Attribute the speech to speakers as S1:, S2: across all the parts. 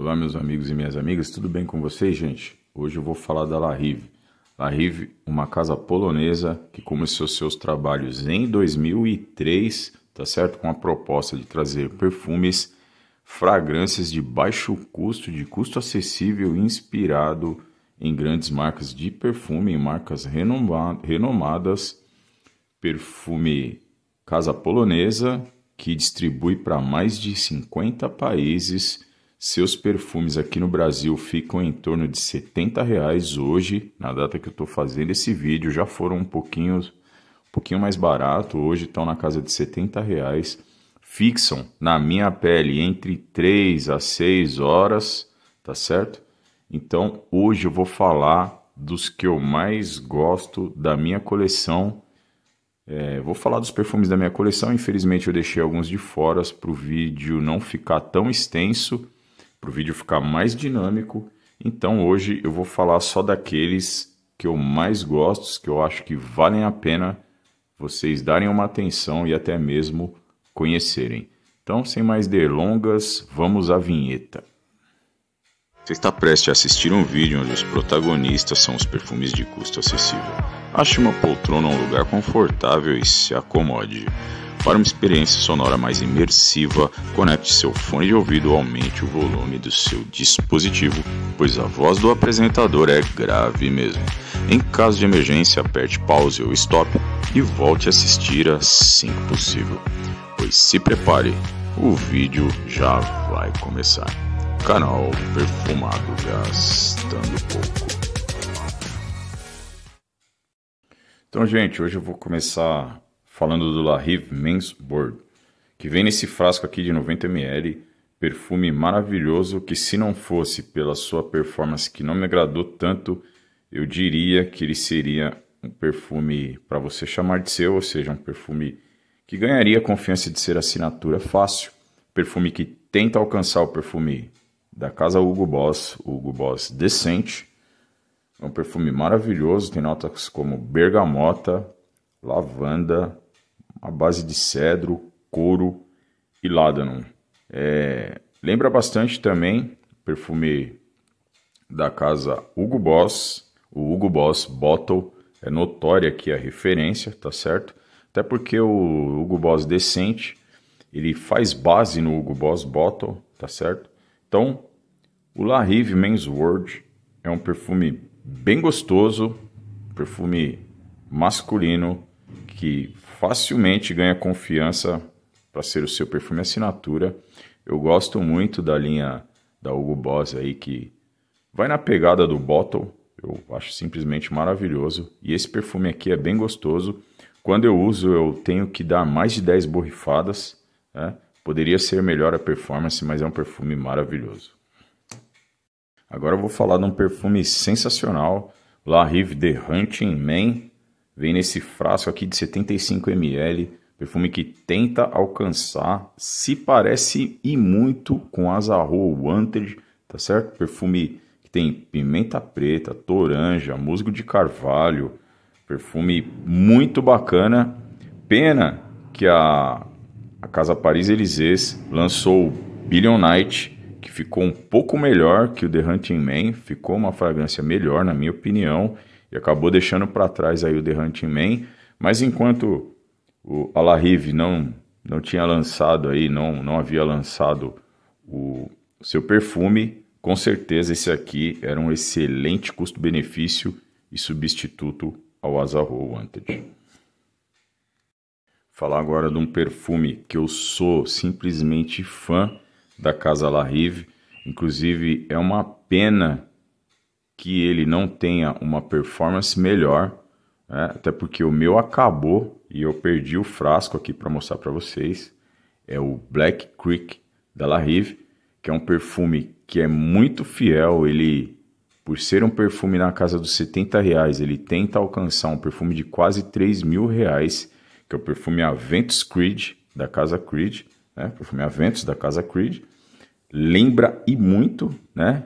S1: Olá, meus amigos e minhas amigas, tudo bem com vocês, gente? Hoje eu vou falar da La Rive. La Rive, uma casa polonesa que começou seus trabalhos em 2003, tá certo? Com a proposta de trazer perfumes, fragrâncias de baixo custo, de custo acessível, inspirado em grandes marcas de perfume, em marcas renomadas. Perfume Casa Polonesa, que distribui para mais de 50 países seus perfumes aqui no Brasil ficam em torno de 70 reais hoje, na data que eu estou fazendo esse vídeo, já foram um pouquinho, um pouquinho mais barato, hoje estão na casa de 70 reais. Fixam na minha pele entre 3 a 6 horas, tá certo? Então hoje eu vou falar dos que eu mais gosto da minha coleção. É, vou falar dos perfumes da minha coleção, infelizmente eu deixei alguns de fora para o vídeo não ficar tão extenso para o vídeo ficar mais dinâmico. Então hoje eu vou falar só daqueles que eu mais gosto, que eu acho que valem a pena vocês darem uma atenção e até mesmo conhecerem. Então, sem mais delongas, vamos à vinheta. Você está prestes a assistir um vídeo onde os protagonistas são os perfumes de custo acessível. Ache uma poltrona, um lugar confortável e se acomode. Para uma experiência sonora mais imersiva, conecte seu fone de ouvido ou aumente o volume do seu dispositivo, pois a voz do apresentador é grave mesmo. Em caso de emergência, aperte pause ou stop e volte a assistir assim que possível, pois se prepare, o vídeo já vai começar. Canal Perfumado Gastando Pouco. Então, gente, hoje eu vou começar falando do La Rive Men's Board, que vem nesse frasco aqui de 90ml, perfume maravilhoso que se não fosse pela sua performance que não me agradou tanto, eu diria que ele seria um perfume para você chamar de seu, ou seja, um perfume que ganharia a confiança de ser assinatura fácil, perfume que tenta alcançar o perfume da casa Hugo Boss, Hugo Boss decente. É um perfume maravilhoso, tem notas como bergamota, lavanda, à base de cedro, couro e ládanum. É, lembra bastante também perfume da casa Hugo Boss. O Hugo Boss Bottle é notória aqui a referência, tá certo? Até porque o Hugo Boss decente, ele faz base no Hugo Boss Bottle, tá certo? Então, o La Rive Men's World é um perfume bem gostoso, perfume masculino que facilmente ganha confiança para ser o seu perfume assinatura. Eu gosto muito da linha da Hugo Boss aí que vai na pegada do bottle. Eu acho simplesmente maravilhoso e esse perfume aqui é bem gostoso. Quando eu uso, eu tenho que dar mais de 10 borrifadas. Né? Poderia ser melhor a performance, mas é um perfume maravilhoso. Agora eu vou falar de um perfume sensacional, La Rive de Hunting Man, Vem nesse frasco aqui de 75 ml, perfume que tenta alcançar, se parece e muito com Azarro Wanted, tá certo? Perfume que tem pimenta preta, toranja, musgo de carvalho, perfume muito bacana. Pena que a, a Casa Paris Elysées lançou Billion Night, que ficou um pouco melhor que o The Hunting Man, ficou uma fragrância melhor, na minha opinião, e acabou deixando para trás aí o The Hunting Man. Mas enquanto o Alarive não não tinha lançado aí, não não havia lançado o seu perfume, com certeza esse aqui era um excelente custo-benefício e substituto ao Azarro Wanted. Falar agora de um perfume que eu sou simplesmente fã da Casa La Inclusive, é uma pena que ele não tenha uma performance melhor, né? até porque o meu acabou e eu perdi o frasco aqui para mostrar para vocês. É o Black Creek da La Rive, que é um perfume que é muito fiel. Ele, por ser um perfume na casa dos 70 reais, ele tenta alcançar um perfume de quase 3 mil reais, que é o perfume Aventus Creed da casa Creed, né? perfume Aventus da casa Creed. Lembra e muito, né?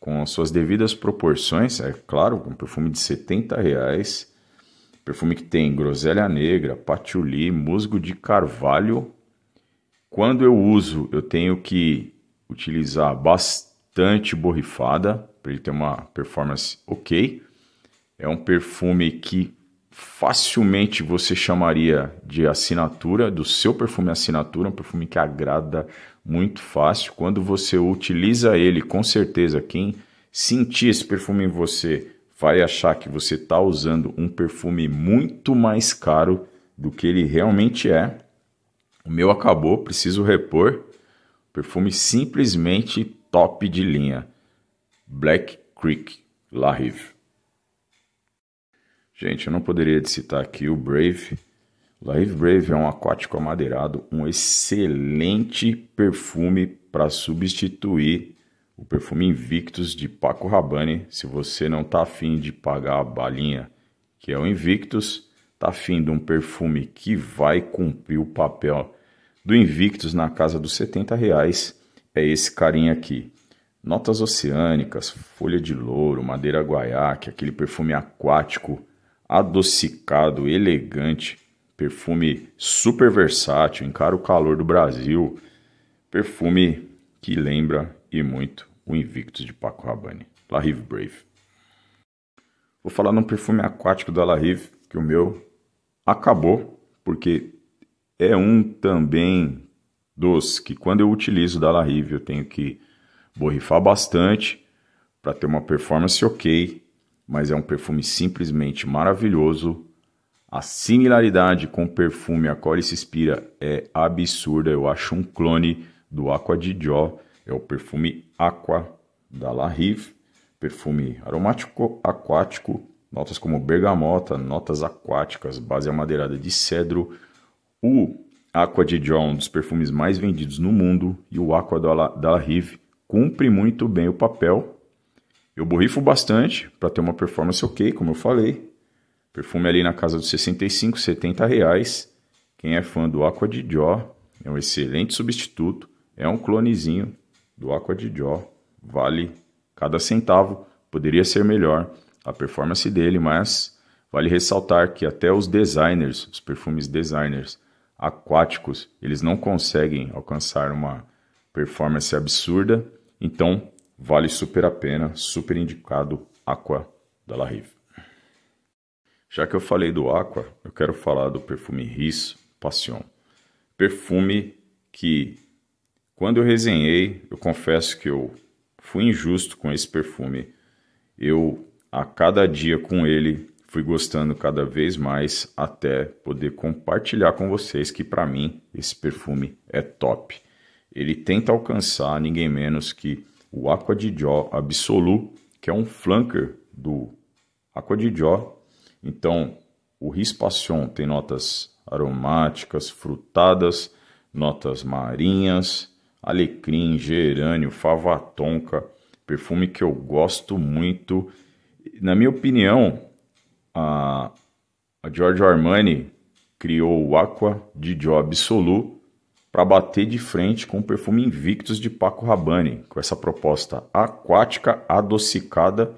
S1: com as suas devidas proporções, é claro, um perfume de 70 reais, perfume que tem groselha negra, patchouli, musgo de carvalho. Quando eu uso, eu tenho que utilizar bastante borrifada para ele ter uma performance ok. É um perfume que facilmente você chamaria de assinatura, do seu perfume assinatura, um perfume que agrada muito fácil. Quando você utiliza ele, com certeza quem sentir esse perfume em você vai achar que você está usando um perfume muito mais caro do que ele realmente é. O meu acabou, preciso repor. Perfume simplesmente top de linha. Black Creek La Rive. Gente, eu não poderia citar aqui o Brave Live Brave é um aquático amadeirado, um excelente perfume para substituir o perfume Invictus de Paco Rabanne. Se você não está afim de pagar a balinha que é o Invictus, está afim de um perfume que vai cumprir o papel do Invictus na casa dos 70 reais, é esse carinha aqui. Notas oceânicas, folha de louro, madeira guaiaque, aquele perfume aquático, adocicado, elegante Perfume super versátil, encara o calor do Brasil. Perfume que lembra e muito o Invictus de Paco Rabanne, La Rive Brave. Vou falar num perfume aquático da La Rive, que o meu acabou, porque é um também dos que quando eu utilizo da La Rive eu tenho que borrifar bastante para ter uma performance ok, mas é um perfume simplesmente maravilhoso a similaridade com o perfume a qual ele se inspira é absurda. Eu acho um clone do Aqua de Jó. É o perfume Aqua da La Rive. Perfume aromático aquático. Notas como bergamota, notas aquáticas, base amadeirada de cedro. O Aqua de é um dos perfumes mais vendidos no mundo. E o Aqua da da La Rive cumpre muito bem o papel. Eu borrifo bastante para ter uma performance ok, como eu falei Perfume ali na casa dos 65, 70 reais. Quem é fã do Aqua de Jó, é um excelente substituto. É um clonezinho do Aqua de Jó. Vale cada centavo. Poderia ser melhor a performance dele, mas vale ressaltar que até os designers, os perfumes designers aquáticos, eles não conseguem alcançar uma performance absurda. Então, vale super a pena, super indicado Aqua da La Rive. Já que eu falei do Aqua, eu quero falar do perfume Riz Passion. Perfume que, quando eu resenhei, eu confesso que eu fui injusto com esse perfume. Eu, a cada dia com ele, fui gostando cada vez mais até poder compartilhar com vocês que, para mim, esse perfume é top. Ele tenta alcançar ninguém menos que o Aqua de Jó Absolu, que é um flanker do Aqua de Jó. Então, o Passion tem notas aromáticas, frutadas, notas marinhas, alecrim, gerânio, fava tonka, perfume que eu gosto muito. Na minha opinião, a, a Giorgio Armani criou o Aqua de Job Solu para bater de frente com o perfume Invictus de Paco Rabanne, com essa proposta aquática adocicada.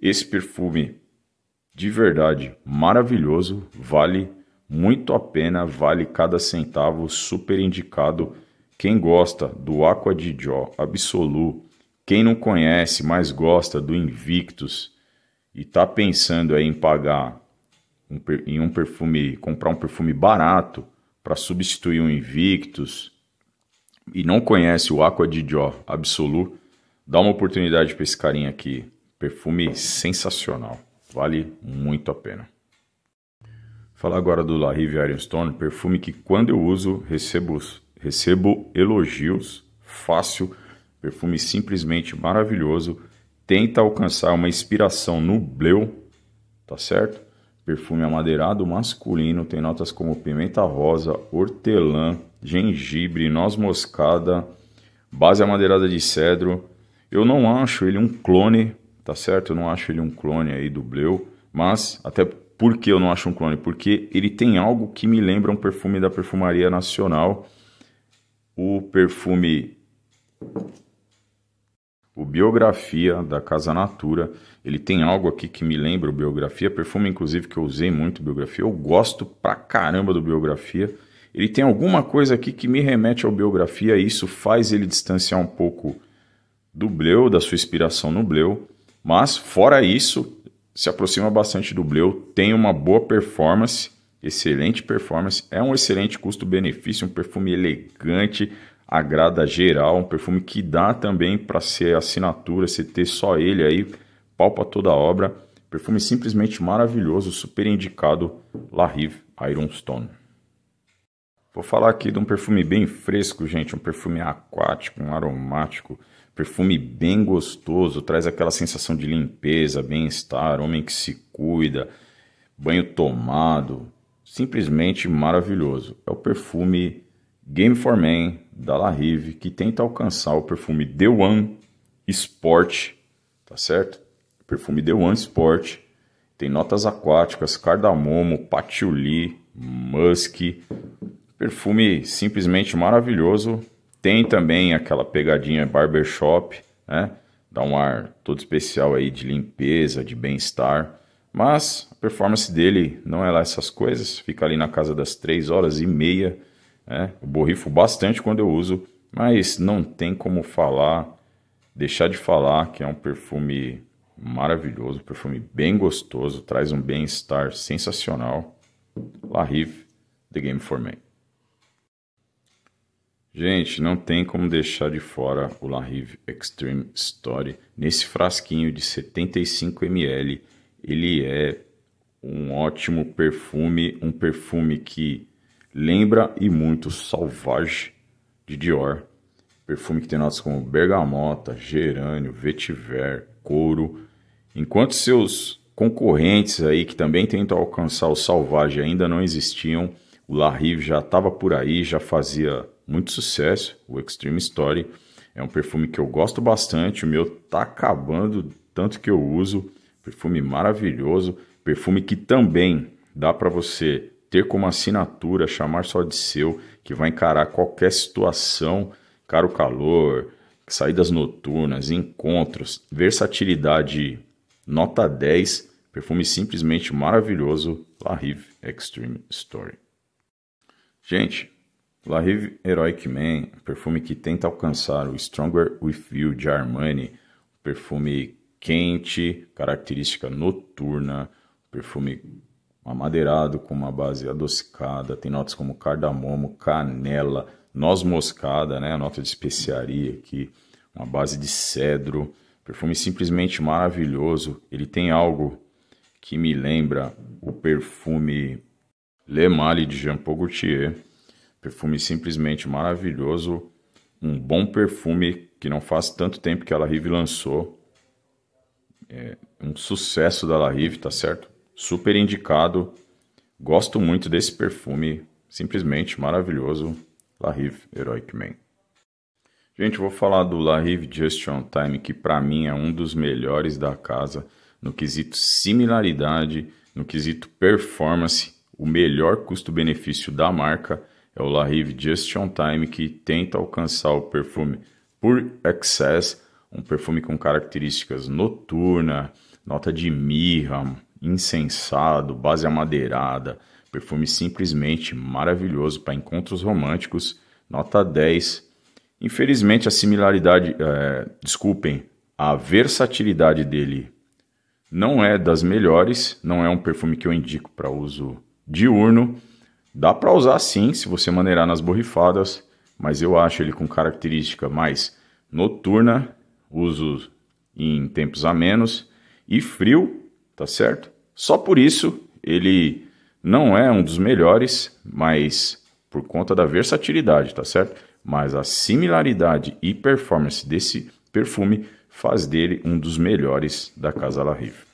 S1: Esse perfume de verdade maravilhoso, vale muito a pena, vale cada centavo, super indicado. Quem gosta do Aqua de Jó Absolu, quem não conhece, mas gosta do Invictus e tá pensando em pagar um, em um perfume, comprar um perfume barato para substituir o Invictus e não conhece o Aqua de Jó Absolu, dá uma oportunidade para esse carinha aqui. Perfume sensacional. Vale muito a pena. Falar agora do La Rive Ironstone, perfume que quando eu uso recebo, recebo elogios, fácil, perfume simplesmente maravilhoso, tenta alcançar uma inspiração no bleu, tá certo? Perfume amadeirado masculino, tem notas como pimenta rosa, hortelã, gengibre, noz moscada, base amadeirada de cedro. Eu não acho ele um clone tá certo? Eu não acho ele um clone aí do Bleu, mas até por que eu não acho um clone? Porque ele tem algo que me lembra um perfume da Perfumaria Nacional, o perfume o Biografia da Casa Natura. Ele tem algo aqui que me lembra o Biografia, perfume inclusive que eu usei muito Biografia. Eu gosto pra caramba do Biografia. Ele tem alguma coisa aqui que me remete ao Biografia, e isso faz ele distanciar um pouco do Bleu, da sua inspiração no Bleu. Mas, fora isso, se aproxima bastante do Bleu, tem uma boa performance, excelente performance, é um excelente custo-benefício, um perfume elegante, agrada geral, um perfume que dá também para ser assinatura, se ter só ele aí, palpa toda a obra. Perfume simplesmente maravilhoso, super indicado, La Rive Ironstone. Vou falar aqui de um perfume bem fresco, gente, um perfume aquático, um aromático, perfume bem gostoso, traz aquela sensação de limpeza, bem-estar, homem que se cuida, banho tomado, simplesmente maravilhoso. É o perfume Game for Men da La Rive que tenta alcançar o perfume The One Sport, tá certo? O perfume The One Sport tem notas aquáticas, cardamomo, patchouli, musk, Perfume simplesmente maravilhoso. Tem também aquela pegadinha barbershop, né? Dá um ar todo especial aí de limpeza, de bem-estar. Mas a performance dele não é lá essas coisas. Fica ali na casa das 3 horas e meia. Né? Eu borrifo bastante quando eu uso, mas não tem como falar, deixar de falar que é um perfume maravilhoso, perfume bem gostoso, traz um bem-estar sensacional. La Rive, The Game for Men. Gente, não tem como deixar de fora o La Rive Extreme Story. Nesse frasquinho de 75 ml, ele é um ótimo perfume, um perfume que lembra e muito Salvage de Dior. Perfume que tem notas como bergamota, gerânio, vetiver, couro. Enquanto seus concorrentes aí que também tentam alcançar o Salvage ainda não existiam, o La Rive já estava por aí, já fazia muito sucesso, o Extreme Story. É um perfume que eu gosto bastante, o meu tá acabando tanto que eu uso. Perfume maravilhoso, perfume que também dá para você ter como assinatura, chamar só de seu, que vai encarar qualquer situação, caro calor, saídas noturnas, encontros, versatilidade nota 10, perfume simplesmente maravilhoso, La Rive Extreme Story. Gente, La Rive Heroic Man, perfume que tenta alcançar o Stronger With You de Armani, perfume quente, característica noturna, perfume amadeirado com uma base adocicada, tem notas como cardamomo, canela, noz moscada, né, a nota de especiaria aqui, uma base de cedro, perfume simplesmente maravilhoso. Ele tem algo que me lembra o perfume Le Male de Jean Paul Gaultier, Perfume simplesmente maravilhoso. Um bom perfume que não faz tanto tempo que a La Rive lançou. É um sucesso da La Rive, tá certo? Super indicado. Gosto muito desse perfume. Simplesmente maravilhoso. La Rive Heroic Man. Gente, vou falar do La Rive Just On Time, que para mim é um dos melhores da casa no quesito similaridade, no quesito performance, o melhor custo-benefício da marca é o La Rive Just On Time que tenta alcançar o perfume Pure Excess, um perfume com características noturna, nota de mirra, incensado, base amadeirada, perfume simplesmente maravilhoso para encontros românticos, nota 10. Infelizmente a similaridade, é, desculpem, a versatilidade dele não é das melhores, não é um perfume que eu indico para uso diurno, Dá para usar sim, se você maneirar nas borrifadas, mas eu acho ele com característica mais noturna, uso em tempos a menos e frio, tá certo? Só por isso ele não é um dos melhores, mas por conta da versatilidade, tá certo? Mas a similaridade e performance desse perfume faz dele um dos melhores da Casa La Rive.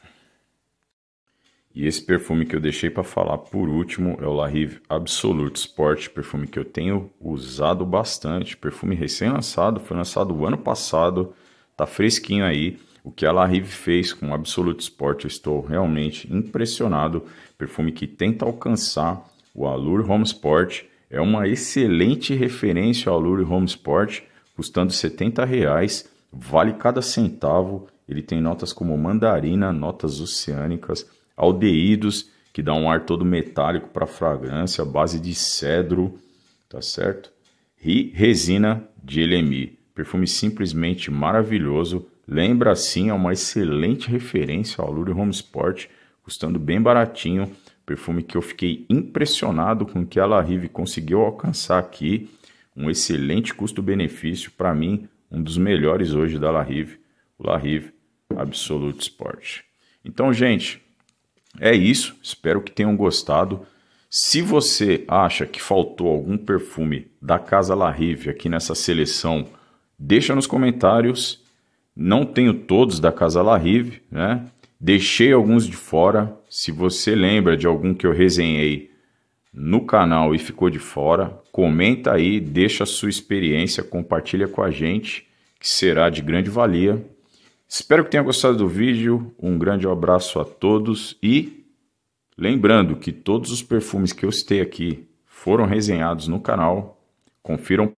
S1: E esse perfume que eu deixei para falar por último é o La Rive Absolute Sport, perfume que eu tenho usado bastante, perfume recém-lançado, foi lançado o ano passado, tá fresquinho aí. O que a La Rive fez com o Absolute Sport, eu estou realmente impressionado. Perfume que tenta alcançar o Allure Home Sport, é uma excelente referência ao Allure Home Sport, custando R$ 70, reais, vale cada centavo. Ele tem notas como mandarina, notas oceânicas, aldeídos, que dá um ar todo metálico para a fragrância, base de cedro, tá certo? E resina de elemi. Perfume simplesmente maravilhoso, lembra assim a é uma excelente referência ao Lure Home Sport, custando bem baratinho. Perfume que eu fiquei impressionado com que a La Rive conseguiu alcançar aqui. Um excelente custo-benefício, para mim, um dos melhores hoje da La Rive, o La Rive Absolute Sport. Então, gente, é isso, espero que tenham gostado. Se você acha que faltou algum perfume da Casa La Rive aqui nessa seleção, deixa nos comentários. Não tenho todos da Casa La Rive, né? Deixei alguns de fora. Se você lembra de algum que eu resenhei no canal e ficou de fora, comenta aí, deixa a sua experiência, compartilha com a gente, que será de grande valia Espero que tenha gostado do vídeo. Um grande abraço a todos e lembrando que todos os perfumes que eu citei aqui foram resenhados no canal. Confiram